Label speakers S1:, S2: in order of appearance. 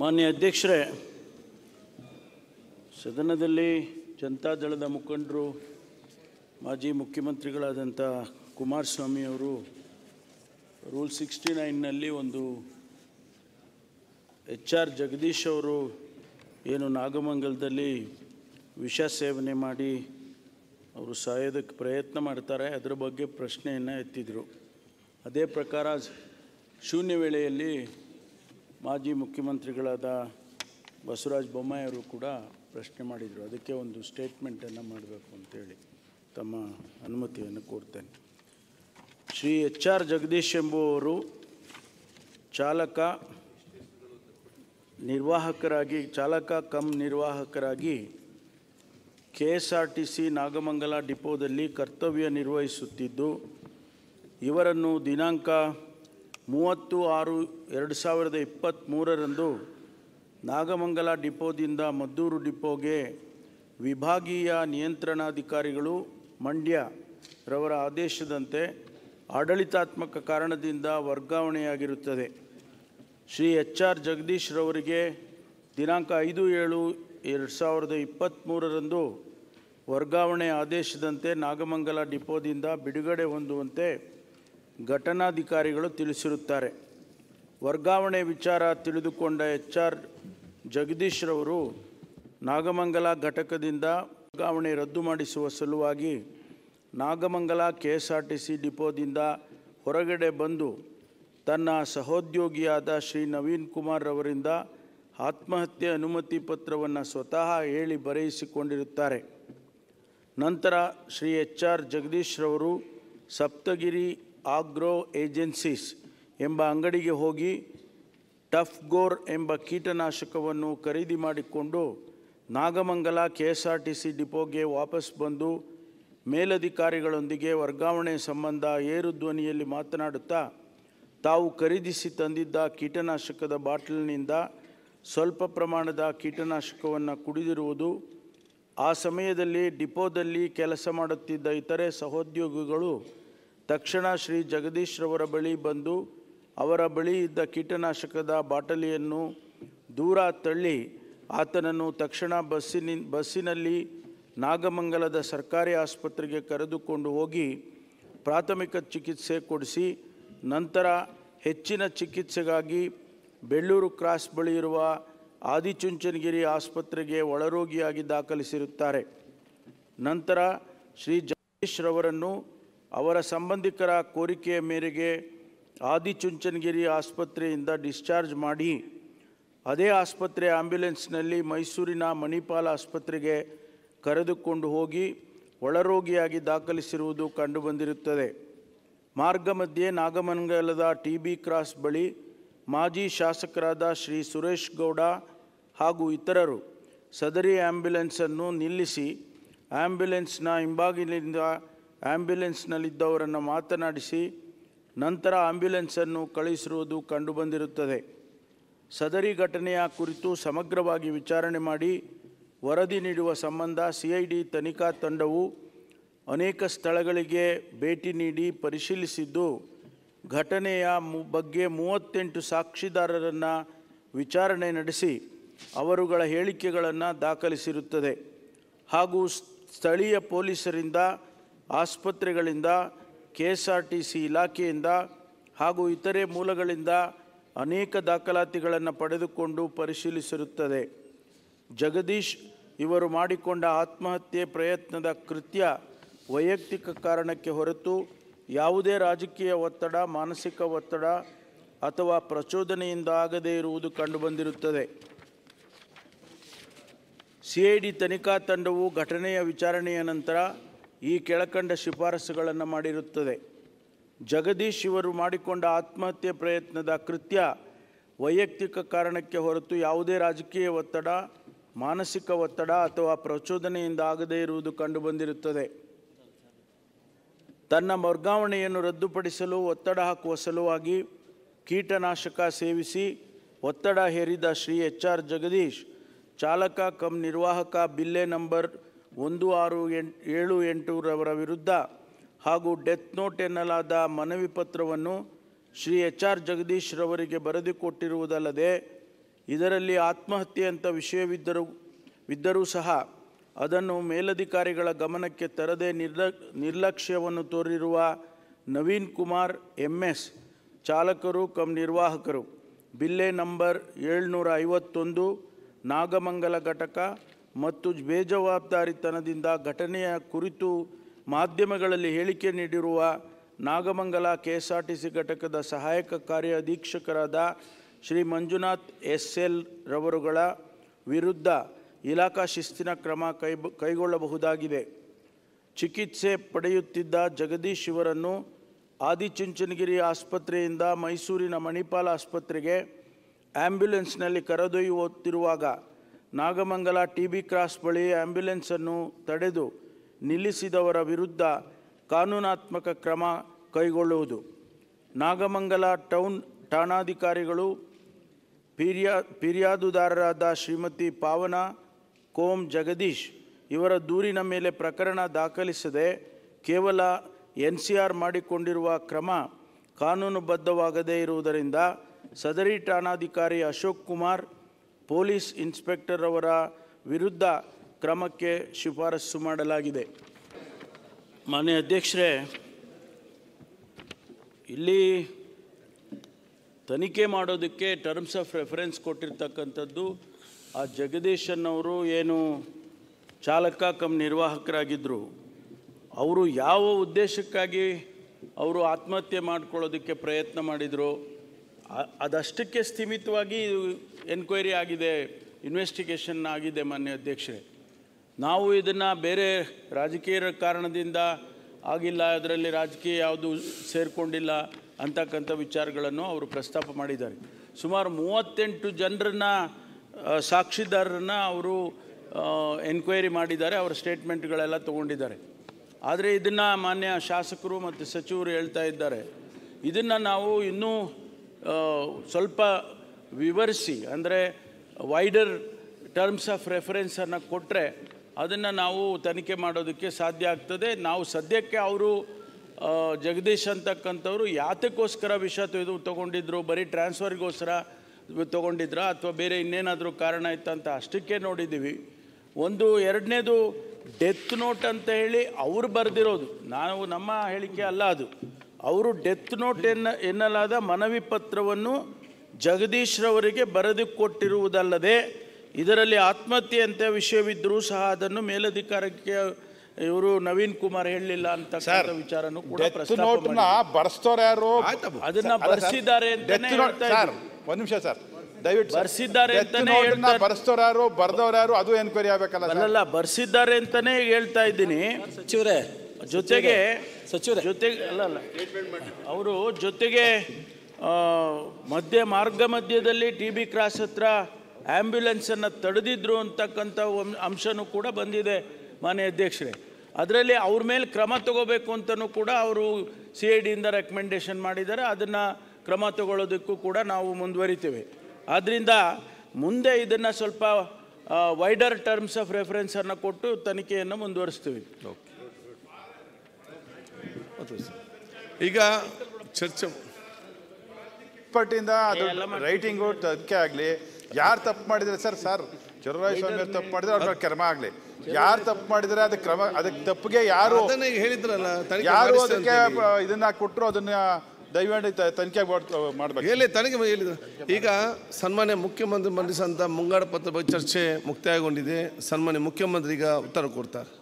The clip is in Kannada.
S1: ಮಾನ್ಯ ಅಧ್ಯಕ್ಷರೇ ಸದನದಲ್ಲಿ ಜನತಾದಳದ ಮುಖಂಡರು ಮಾಜಿ ಮುಖ್ಯಮಂತ್ರಿಗಳಾದಂಥ ಕುಮಾರಸ್ವಾಮಿ ಅವರು ರೂಲ್ ಸಿಕ್ಸ್ಟಿ ನೈನ್ನಲ್ಲಿ ಒಂದು ಎಚ್ ಆರ್ ಜಗದೀಶ್ ಅವರು ಏನು ನಾಗಮಂಗಲದಲ್ಲಿ ವಿಷ ಸೇವನೆ ಮಾಡಿ ಅವರು ಸಾಯೋದಕ್ಕೆ ಪ್ರಯತ್ನ ಮಾಡ್ತಾರೆ ಅದರ ಬಗ್ಗೆ ಪ್ರಶ್ನೆಯನ್ನು ಎತ್ತಿದರು ಅದೇ ಪ್ರಕಾರ ಶೂನ್ಯ ವೇಳೆಯಲ್ಲಿ ಮಾಜಿ ಮುಖ್ಯಮಂತ್ರಿಗಳಾದ ಬಸವರಾಜ ಬೊಮ್ಮಾಯಿಯವರು ಕೂಡ ಪ್ರಶ್ನೆ ಮಾಡಿದರು ಅದಕ್ಕೆ ಒಂದು ಸ್ಟೇಟ್ಮೆಂಟನ್ನು ಮಾಡಬೇಕು ಅಂತೇಳಿ ತಮ್ಮ ಅನುಮತಿಯನ್ನು ಕೋರ್ತೇನೆ ಶ್ರೀ ಎಚ್ ಆರ್ ಜಗದೀಶ್ ಎಂಬುವರು ಚಾಲಕ ನಿರ್ವಾಹಕರಾಗಿ ಚಾಲಕ ಕಮ್ ನಿರ್ವಾಹಕರಾಗಿ K S R T C Nagamangala ಡಿಪೋದಲ್ಲಿ ಕರ್ತವ್ಯ ನಿರ್ವಹಿಸುತ್ತಿದ್ದು ಇವರನ್ನು ದಿನಾಂಕ ಮೂವತ್ತು ಆರು ಎರಡು ಸಾವಿರದ ಇಪ್ಪತ್ತ್ಮೂರರಂದು ನಾಗಮಂಗಲ ಡಿಪೋದಿಂದ ಮದ್ದೂರು ಡಿಪೋಗೆ ವಿಭಾಗೀಯ ನಿಯಂತ್ರಣಾಧಿಕಾರಿಗಳು ಮಂಡ್ಯ ರವರ ಆದೇಶದಂತೆ ಆಡಳಿತಾತ್ಮಕ ಕಾರಣದಿಂದ ವರ್ಗಾವಣೆಯಾಗಿರುತ್ತದೆ ಶ್ರೀ ಎಚ್ ಆರ್ ಜಗದೀಶ್ ರವರಿಗೆ ದಿನಾಂಕ ಐದು ಏಳು ಎರಡು ಸಾವಿರದ ಇಪ್ಪತ್ತ್ಮೂರರಂದು ವರ್ಗಾವಣೆ ಆದೇಶದಂತೆ ನಾಗಮಂಗಲ ಡಿಪೋದಿಂದ ಬಿಡುಗಡೆ ಹೊಂದುವಂತೆ ಘಟನಾಧಿಕಾರಿಗಳು ತಿಳಿಸಿರುತ್ತಾರೆ ವರ್ಗಾವಣೆ ವಿಚಾರ ತಿಳಿದುಕೊಂಡ ಎಚ್ ಆರ್ ಜಗದೀಶ್ರವರು ನಾಗಮಂಗಲ ಘಟಕದಿಂದ ವರ್ಗಾವಣೆ ರದ್ದು ಮಾಡಿಸುವ ಸಲುವಾಗಿ Nagamangala K S R T C ಡಿಪೋದಿಂದ ಹೊರಗಡೆ ಬಂದು ತನ್ನ ಸಹೋದ್ಯೋಗಿಯಾದ ಶ್ರೀ ನವೀನ್ ಕುಮಾರ್ ರವರಿಂದ ಆತ್ಮಹತ್ಯೆ ಅನುಮತಿ ಪತ್ರವನ್ನು ಸ್ವತಃ ಹೇಳಿ ಬರೆಯಿಸಿಕೊಂಡಿರುತ್ತಾರೆ ನಂತರ ಶ್ರೀ ಎಚ್ ಆರ್ ಜಗದೀಶ್ರವರು ಸಪ್ತಗಿರಿ ಆಗ್ರೋ ಏಜೆನ್ಸೀಸ್ ಎಂಬ ಅಂಗಡಿಗೆ ಹೋಗಿ ಟಫ್ಗೋರ್ ಎಂಬ ಕೀಟನಾಶಕವನ್ನು ಖರೀದಿ ಮಾಡಿಕೊಂಡು Nagamangala K S R T C ಡಿಪೋಗೆ ವಾಪಸ್ ಬಂದು ಮೇಲಧಿಕಾರಿಗಳೊಂದಿಗೆ ವರ್ಗಾವಣೆ ಸಂಬಂಧ ಏರುಧ್ವನಿಯಲ್ಲಿ ಮಾತನಾಡುತ್ತಾ ತಾವು ಖರೀದಿಸಿ ತಂದಿದ್ದ ಕೀಟನಾಶಕದ ಬಾಟಲ್ನಿಂದ ಸ್ವಲ್ಪ ಪ್ರಮಾಣದ ಕೀಟನಾಶಕವನ್ನು ಕುಡಿದಿರುವುದು ಆ ಸಮಯದಲ್ಲಿ ಡಿಪೋದಲ್ಲಿ ಕೆಲಸ ಮಾಡುತ್ತಿದ್ದ ಇತರೆ ಸಹೋದ್ಯೋಗಿಗಳು ತಕ್ಷಣ ಶ್ರೀ ಜಗದೀಶ್ರವರ ಬಳಿ ಬಂದು ಅವರ ಬಳಿ ಇದ್ದ ಕೀಟನಾಶಕದ ಬಾಟಲಿಯನ್ನು ದೂರ ತಳ್ಳಿ ಆತನನ್ನು ತಕ್ಷಣ ಬಸ್ಸಿನ ಬಸ್ಸಿನಲ್ಲಿ ನಾಗಮಂಗಲದ ಸರ್ಕಾರಿ ಆಸ್ಪತ್ರೆಗೆ ಕರೆದುಕೊಂಡು ಹೋಗಿ ಪ್ರಾಥಮಿಕ ಚಿಕಿತ್ಸೆ ಕೊಡಿಸಿ ನಂತರ ಹೆಚ್ಚಿನ ಚಿಕಿತ್ಸೆಗಾಗಿ ಬೆಳ್ಳೂರು ಕ್ರಾಸ್ ಬಳಿ ಇರುವ ಆದಿಚುಂಚನಗಿರಿ ಆಸ್ಪತ್ರೆಗೆ ಒಳರೋಗಿಯಾಗಿ ದಾಖಲಿಸಿರುತ್ತಾರೆ ನಂತರ ಶ್ರೀ ಜಗದೀಶ್ರವರನ್ನು ಅವರ ಸಂಬಂಧಿಕರ ಕೋರಿಕೆಯ ಮೇರೆಗೆ ಆದಿಚುಂಚನಗಿರಿ ಆಸ್ಪತ್ರೆಯಿಂದ ಡಿಸ್ಚಾರ್ಜ್ ಮಾಡಿ ಅದೇ ಆಸ್ಪತ್ರೆ ಆಂಬ್ಯುಲೆನ್ಸ್ನಲ್ಲಿ ಮೈಸೂರಿನ ಮಣಿಪಾಲ ಆಸ್ಪತ್ರೆಗೆ ಕರೆದುಕೊಂಡು ಹೋಗಿ ಒಳರೋಗಿಯಾಗಿ ದಾಖಲಿಸಿರುವುದು ಕಂಡುಬಂದಿರುತ್ತದೆ ಮಾರ್ಗ ಮಧ್ಯೆ ನಾಗಮಂಗಲದ ಟಿ ಬಿ ಕ್ರಾಸ್ ಬಳಿ ಮಾಜಿ ಶಾಸಕರಾದ ಶ್ರೀ ಸುರೇಶ್ ಗೌಡ ಹಾಗೂ ಇತರರು ಸದರಿ ಆ್ಯಂಬ್ಯುಲೆನ್ಸನ್ನು ನಿಲ್ಲಿಸಿ ಆ್ಯಂಬ್ಯುಲೆನ್ಸ್ನ ಹಿಂಬಾಗಿಲಿಂದ ಆ್ಯಂಬ್ಯುಲೆನ್ಸ್ನಲ್ಲಿದ್ದವರನ್ನು ಮಾತನಾಡಿಸಿ ನಂತರ ಆಂಬ್ಯುಲೆನ್ಸನ್ನು ಕಳುಹಿಸಿರುವುದು ಕಂಡುಬಂದಿರುತ್ತದೆ ಸದರಿ ಘಟನೆಯ ಕುರಿತು ಸಮಗ್ರವಾಗಿ ವಿಚಾರಣೆ ಮಾಡಿ ವರದಿ ನೀಡುವ ಸಂಬಂಧ ಸಿಐಡಿ ತನಿಖಾ ತಂಡವು ಅನೇಕ ಸ್ಥಳಗಳಿಗೆ ಭೇಟಿ ನೀಡಿ ಪರಿಶೀಲಿಸಿದ್ದು ಘಟನೆಯ ಬಗ್ಗೆ ಮೂವತ್ತೆಂಟು ಸಾಕ್ಷಿದಾರರನ್ನು ವಿಚಾರಣೆ ನಡೆಸಿ ಅವರುಗಳ ಹೇಳಿಕೆಗಳನ್ನು ದಾಖಲಿಸಿರುತ್ತದೆ ಹಾಗೂ ಸ್ಥಳೀಯ ಪೊಲೀಸರಿಂದ ಆಸ್ಪತ್ರೆಗಳಿಂದ K S R T C ಇಲಾಖೆಯಿಂದ ಹಾಗೂ ಇತರೆ ಮೂಲಗಳಿಂದ ಅನೇಕ ದಾಖಲಾತಿಗಳನ್ನು ಪಡೆದುಕೊಂಡು ಪರಿಶೀಲಿಸಿರುತ್ತದೆ ಜಗದೀಶ್ ಇವರು ಮಾಡಿಕೊಂಡ ಆತ್ಮಹತ್ಯೆ ಪ್ರಯತ್ನದ ಕೃತ್ಯ ವೈಯಕ್ತಿಕ ಕಾರಣಕ್ಕೆ ಹೊರತು ಯಾವುದೇ ರಾಜಕೀಯ ಒತ್ತಡ ಮಾನಸಿಕ ಒತ್ತಡ ಅಥವಾ ಪ್ರಚೋದನೆಯಿಂದ ಆಗದೇ ಇರುವುದು ಕಂಡುಬಂದಿರುತ್ತದೆ ಸಿಐಡಿ ತನಿಖಾ ತಂಡವು ಘಟನೆಯ ವಿಚಾರಣೆಯ ನಂತರ ಈ ಕೆಳಕಂಡ ಶಿಫಾರಸುಗಳನ್ನು ಮಾಡಿರುತ್ತದೆ ಜಗದೀಶ್ ಇವರು ಮಾಡಿಕೊಂಡ ಆತ್ಮಹತ್ಯೆ ಪ್ರಯತ್ನದ ಕೃತ್ಯ ವೈಯಕ್ತಿಕ ಕಾರಣಕ್ಕೆ ಹೊರತು ಯಾವುದೇ ರಾಜಕೀಯ ಒತ್ತಡ ಮಾನಸಿಕ ಒತ್ತಡ ಅಥವಾ ಪ್ರಚೋದನೆಯಿಂದ ಆಗದೇ ಇರುವುದು ಕಂಡುಬಂದಿರುತ್ತದೆ ತನ್ನ ವರ್ಗಾವಣೆಯನ್ನು ರದ್ದುಪಡಿಸಲು ಒತ್ತಡ ಹಾಕುವ ಸಲುವಾಗಿ ಕೀಟನಾಶಕ ಸೇವಿಸಿ ಒತ್ತಡ ಹೇರಿದ ಶ್ರೀ ಎಚ್ ಆರ್ ಜಗದೀಶ್ ಚಾಲಕ ಕಂ ನಿರ್ವಾಹಕ ಬಿಲ್ಲೆ ನಂಬರ್ ಒಂದು ಆರು ಎಂಟು ಏಳು ರವರ ವಿರುದ್ಧ ಹಾಗೂ ಡೆತ್ ನೋಟ್ ಎನ್ನಲಾದ ಮನವಿ ಪತ್ರವನ್ನು ಶ್ರೀ ಎಚ್ ಆರ್ ಜಗದೀಶ್ ರವರಿಗೆ ಬರೆದುಕೊಟ್ಟಿರುವುದಲ್ಲದೆ ಇದರಲ್ಲಿ ಆತ್ಮಹತ್ಯೆ ಅಂತ ವಿಷಯವಿದ್ದರೂ ಇದ್ದರೂ ಸಹ ಅದನ್ನು ಮೇಲಧಿಕಾರಿಗಳ ಗಮನಕ್ಕೆ ತರದೆ ನಿರ್ಲ ನಿರ್ಲಕ್ಷ್ಯವನ್ನು ತೋರಿರುವ ನವೀನ್ ಕುಮಾರ್ ಎಂ ಎಸ್ ಚಾಲಕರು ಕಂ ನಿರ್ವಾಹಕರು ಬಿಲ್ಲೆ ನಂಬರ್ ಏಳ್ನೂರ ಐವತ್ತೊಂದು ನಾಗಮಂಗಲ ಘಟಕ ಮತ್ತು ಬೇಜವಾಬ್ದಾರಿತನದಿಂದ ಘಟನೆಯ ಕುರಿತು ಮಾಧ್ಯಮಗಳಲ್ಲಿ ಹೇಳಿಕೆ ನೀಡಿರುವ Nagamangala K S R T C ಘಟಕದ ಸಹಾಯಕ ಅಧೀಕ್ಷಕರಾದ ಶ್ರೀ ಮಂಜುನಾಥ್ ಎಸ್ ಎಲ್ ರವರುಗಳ ವಿರುದ್ಧ ಇಲಾಖಾ ಶಿಸ್ತಿನ ಕ್ರಮ ಕೈ ಕೈಗೊಳ್ಳಬಹುದಾಗಿದೆ ಚಿಕಿತ್ಸೆ ಪಡೆಯುತ್ತಿದ್ದ ಜಗದೀಶ್ ಇವರನ್ನು ಆದಿಚುಂಚನಗಿರಿ ಆಸ್ಪತ್ರೆಯಿಂದ ಮೈಸೂರಿನ ಮಣಿಪಾಲ ಆಸ್ಪತ್ರೆಗೆ ಆ್ಯಂಬ್ಯುಲೆನ್ಸ್ನಲ್ಲಿ ಕರೆದೊಯ್ಯುತ್ತಿರುವಾಗ ನಾಗಮಂಗಲ ಟಿ ಬಿ ಕ್ರಾಸ್ ಬಳಿ ಆಂಬ್ಯುಲೆನ್ಸನ್ನು ತಡೆದು ನಿಲ್ಲಿಸಿದವರ ವಿರುದ್ಧ ಕಾನೂನಾತ್ಮಕ ಕ್ರಮ ಕೈಗೊಳ್ಳುವುದು ನಾಗಮಂಗಲ ಟೌನ್ ಠಾಣಾಧಿಕಾರಿಗಳು ಪಿರ್ಯಾ ಫಿರ್ಯಾದುದಾರರಾದ ಶ್ರೀಮತಿ ಪಾವನ ಕೋಮ್ ಜಗದೀಶ್ ಇವರ ದೂರಿನ ಮೇಲೆ ಪ್ರಕರಣ ದಾಖಲಿಸದೆ ಕೇವಲ ಎನ್ ಸಿ ಆರ್ ಮಾಡಿಕೊಂಡಿರುವ ಕ್ರಮ ಕಾನೂನುಬದ್ಧವಾಗದೇ ಇರುವುದರಿಂದ ಸದರಿ ಠಾಣಾಧಿಕಾರಿ ಅಶೋಕ್ ಕುಮಾರ್ ಪೊಲೀಸ್ ಇನ್ಸ್ಪೆಕ್ಟರ್ ಅವರ ವಿರುದ್ಧ ಕ್ರಮಕ್ಕೆ ಶಿಫಾರಸು ಮಾಡಲಾಗಿದೆ ಮಾನ್ಯ ಅಧ್ಯಕ್ಷರೇ ಇಲ್ಲಿ ತನಿಖೆ ಮಾಡೋದಕ್ಕೆ ಟರ್ಮ್ಸ್ ಆಫ್ ರೆಫರೆನ್ಸ್ ಕೊಟ್ಟಿರ್ತಕ್ಕಂಥದ್ದು ಆ ಜಗದೀಶನ್ ಅವರು ಏನು ಚಾಲಕ ಕಮ್ ನಿರ್ವಾಹಕರಾಗಿದ್ದರು ಅವರು ಯಾವ ಉದ್ದೇಶಕ್ಕಾಗಿ ಅವರು ಆತ್ಮಹತ್ಯೆ ಮಾಡ್ಕೊಳ್ಳೋದಕ್ಕೆ ಪ್ರಯತ್ನ ಮಾಡಿದರು ಅದಷ್ಟಕ್ಕೆ ಸ್ಥಿಮಿತವಾಗಿ ಎನ್ಕ್ವೈರಿ ಆಗಿದೆ ಇನ್ವೆಸ್ಟಿಗೇಷನ್ ಆಗಿದೆ ಮಾನ್ಯ ಅಧ್ಯಕ್ಷರೇ ನಾವು ಇದನ್ನು ಬೇರೆ ರಾಜಕೀಯ ಕಾರಣದಿಂದ ಆಗಿಲ್ಲ ಅದರಲ್ಲಿ ರಾಜಕೀಯ ಯಾವುದು ಸೇರಿಕೊಂಡಿಲ್ಲ ಅಂತಕ್ಕಂಥ ವಿಚಾರಗಳನ್ನು ಅವರು ಪ್ರಸ್ತಾಪ ಮಾಡಿದ್ದಾರೆ ಸುಮಾರು ಮೂವತ್ತೆಂಟು ಜನರನ್ನ ಸಾಕ್ಷಿದಾರರನ್ನ ಅವರು ಎನ್ಕ್ವೈರಿ ಮಾಡಿದ್ದಾರೆ ಅವರ ಸ್ಟೇಟ್ಮೆಂಟ್ಗಳೆಲ್ಲ ತಗೊಂಡಿದ್ದಾರೆ ಆದರೆ ಇದನ್ನು ಮಾನ್ಯ ಶಾಸಕರು ಮತ್ತು ಸಚಿವರು ಹೇಳ್ತಾ ಇದ್ದಾರೆ ಇದನ್ನು ನಾವು ಇನ್ನೂ ಸ್ವಲ್ಪ ವಿವರಿಸಿ ಅಂದರೆ ವೈಡರ್ ಟರ್ಮ್ಸ್ ಆಫ್ ರೆಫರೆನ್ಸನ್ನು ಕೊಟ್ಟರೆ ಅದನ್ನು ನಾವು ತನಿಖೆ ಮಾಡೋದಕ್ಕೆ ಸಾಧ್ಯ ಆಗ್ತದೆ ನಾವು ಸದ್ಯಕ್ಕೆ ಅವರು ಜಗದೀಶ್ ಅಂತಕ್ಕಂಥವ್ರು ಯಾತಕ್ಕೋಸ್ಕರ ವಿಷ ಇದು ತೊಗೊಂಡಿದ್ರು ಬರೀ ಟ್ರಾನ್ಸ್ಫರ್ಗೋಸ್ಕರ ತೊಗೊಂಡಿದ್ರ ಅಥವಾ ಬೇರೆ ಇನ್ನೇನಾದರೂ ಕಾರಣ ಇತ್ತಂತ ಅಷ್ಟಕ್ಕೆ ನೋಡಿದ್ದೀವಿ ಒಂದು ಎರಡನೇದು ಡೆತ್ ನೋಟ್ ಅಂತ ಹೇಳಿ ಅವರು ಬರೆದಿರೋದು ನಾವು ನಮ್ಮ ಹೇಳಿಕೆ ಅಲ್ಲ ಅದು ಅವರು ಡೆತ್ ನೋಟ್ ಎನ್ನ ಎನ್ನಲಾದ ಮನವಿ ಪತ್ರವನ್ನು ಜಗದೀಶ್ರವರಿಗೆ ಬರೆದು ಕೊಟ್ಟಿರುವುದಲ್ಲದೆ ಇದರಲ್ಲಿ ಆತ್ಮಹತ್ಯೆಯಂತೆ ವಿಷಯವಿದ್ದರೂ ಸಹ ಅದನ್ನು ಮೇಲಧಿಕಾರಕ್ಕೆ ಇವರು ನವೀನ್ ಕುಮಾರ್ ಹೇಳಲಿಲ್ಲ ಅಂತ ವಿಚಾರನೂ ಕೂಡ ನೋಟ್ನ ಬರ್ಸ್ತವ್ರು ಯಾರು ಅದನ್ನ ಬರ್ಸಿದ್ದಾರೆ ಒಂದು ನಿಮಿಷ ಸರ್ ದಯವಿಟ್ಟು ಬರ್ಸಿದ್ದಾರೆ ಅಂತಾನೆ ಬರ್ಸ್ತವ್ರು ಯಾರು ಬರ್ದವ್ರು ಯಾರು ಅದು ಎನ್ಕ್ವೈರಿ ಆಗಬೇಕಲ್ಲ ಅಲ್ಲ ಬರ್ಸಿದ್ದಾರೆ ಅಂತಾನೆ ಹೇಳ್ತಾ ಇದ್ದೀನಿ ಸಚಿವರೇ ಜೊತೆಗೆ ಸಚಿವರೇ ಜೊತೆಗೆ ಅಲ್ಲ ಅಲ್ಲ ಅವರು ಜೊತೆಗೆ ಮಧ್ಯ ಮಾರ್ಗ ಮಧ್ಯದಲ್ಲಿ ಟಿ ಬಿ ಕ್ರಾಸ್ ಹತ್ರ ಆ್ಯಂಬ್ಯುಲೆನ್ಸನ್ನು ತಡೆದಿದ್ರು ಅಂತಕ್ಕಂಥ ಅಂಶನೂ ಕೂಡ ಬಂದಿದೆ ಮಾನ್ಯ ಅಧ್ಯಕ್ಷರೇ ಅದರಲ್ಲಿ ಅವ್ರ ಮೇಲೆ ಕ್ರಮ ತಗೋಬೇಕು ಅಂತಲೂ ಕೂಡ ಅವರು ಸಿ ಐ ಡಿಯಿಂದ ರೆಕಮೆಂಡೇಶನ್ ಮಾಡಿದ್ದಾರೆ ಅದನ್ನು ಕ್ರಮ ತಗೊಳ್ಳೋದಕ್ಕೂ ಕೂಡ ನಾವು ಮುಂದುವರಿತೇವೆ ಆದ್ದರಿಂದ ಮುಂದೆ ಇದನ್ನು ಸ್ವಲ್ಪ ವೈಡರ್ ಟರ್ಮ್ಸ್ ಆಫ್ ರೆಫರೆನ್ಸನ್ನು ಕೊಟ್ಟು ತನಿಖೆಯನ್ನು ಮುಂದುವರಿಸ್ತೀವಿ ಈಗ ಚರ್ಚೆ ಪಟ್ಟಿಂದ ಅದು ರೈಟಿಂಗು ಅದಕ್ಕೆ ಆಗಲಿ ಯಾರು ತಪ್ಪು ಮಾಡಿದರೆ ಸರ್ ಸರ್ ಚರುರಾಯ ಸ್ವಾಮಿ ತಪ್ಪು ಮಾಡಿದ್ರೆ ಅವ್ರ ಕ್ರಮ ಆಗಲಿ ಯಾರು ತಪ್ಪು ಮಾಡಿದರೆ ಅದಕ್ಕೆ ಕ್ರಮ ಅದಕ್ಕೆ ತಪ್ಪಿಗೆ ಯಾರು ಹೇಳಿದ್ರಲ್ಲ ಯಾರು ಅದಕ್ಕೆ ಇದನ್ನ ಕೊಟ್ಟರು ಅದನ್ನ ದಯಮಾಡಿ ತನಿಖೆ ಮಾಡಬೇಕು ಹೇಳಿ ತನಿಖೆ ಹೇಳಿದ್ರು ಈಗ ಸನ್ಮಾನ್ಯ ಮುಖ್ಯಮಂತ್ರಿ ಮಂಡಿಸಂತ ಮುಂಗಡ ಪತ್ರ ಬಗ್ಗೆ ಚರ್ಚೆ ಮುಕ್ತಾಯಗೊಂಡಿದೆ ಸನ್ಮಾನ್ಯ ಮುಖ್ಯಮಂತ್ರಿ ಈಗ ಉತ್ತರ ಕೊಡ್ತಾರೆ